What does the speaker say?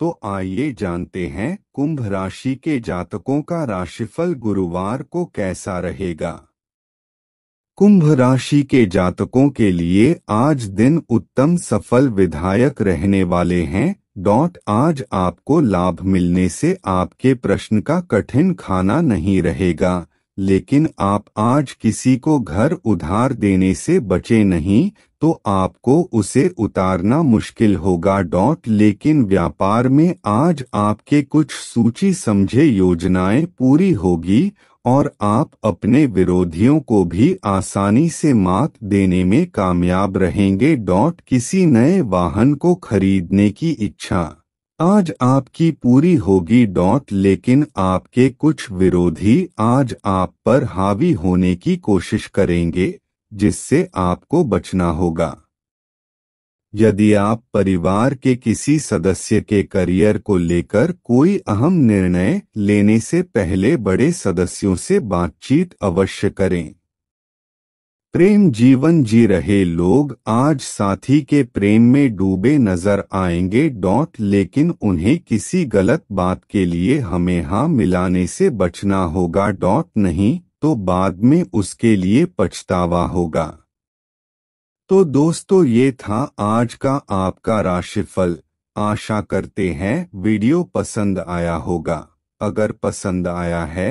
तो आइए जानते हैं कुंभ राशि के जातकों का राशिफल गुरुवार को कैसा रहेगा कुंभ राशि के जातकों के लिए आज दिन उत्तम सफल विधायक रहने वाले हैं डॉट आज आपको लाभ मिलने से आपके प्रश्न का कठिन खाना नहीं रहेगा लेकिन आप आज किसी को घर उधार देने से बचे नहीं तो आपको उसे उतारना मुश्किल होगा डॉट लेकिन व्यापार में आज आपके कुछ सूची समझे योजनाएं पूरी होगी और आप अपने विरोधियों को भी आसानी से मात देने में कामयाब रहेंगे डॉट किसी नए वाहन को खरीदने की इच्छा आज आपकी पूरी होगी डॉट लेकिन आपके कुछ विरोधी आज आप पर हावी होने की कोशिश करेंगे जिससे आपको बचना होगा यदि आप परिवार के किसी सदस्य के करियर को लेकर कोई अहम निर्णय लेने से पहले बड़े सदस्यों से बातचीत अवश्य करें प्रेम जीवन जी रहे लोग आज साथी के प्रेम में डूबे नजर आएंगे डॉट लेकिन उन्हें किसी गलत बात के लिए हमें हाँ मिलाने से बचना होगा डॉट नहीं तो बाद में उसके लिए पछतावा होगा तो दोस्तों ये था आज का आपका राशिफल आशा करते हैं वीडियो पसंद आया होगा अगर पसंद आया है